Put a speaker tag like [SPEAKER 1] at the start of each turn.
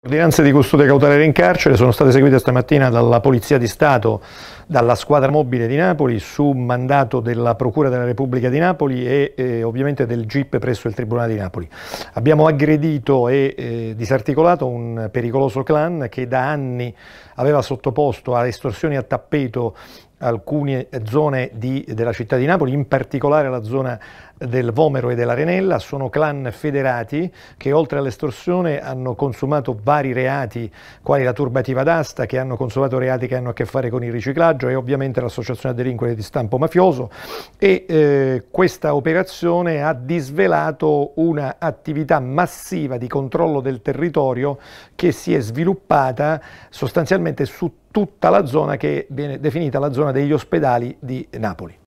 [SPEAKER 1] Le ordinanze di custodia cautelare in carcere sono state eseguite stamattina dalla Polizia di Stato, dalla squadra mobile di Napoli, su mandato della Procura della Repubblica di Napoli e eh, ovviamente del GIP presso il Tribunale di Napoli. Abbiamo aggredito e eh, disarticolato un pericoloso clan che da anni aveva sottoposto a estorsioni a tappeto alcune zone di, della città di Napoli, in particolare la zona del Vomero e dell'Arenella, sono clan federati che oltre all'estorsione hanno consumato vari reati, quali la turbativa d'asta, che hanno consumato reati che hanno a che fare con il riciclaggio e ovviamente l'associazione a delinquere di stampo mafioso e eh, questa operazione ha disvelato un'attività massiva di controllo del territorio che si è sviluppata sostanzialmente su tutta la zona che viene definita la zona degli ospedali di Napoli.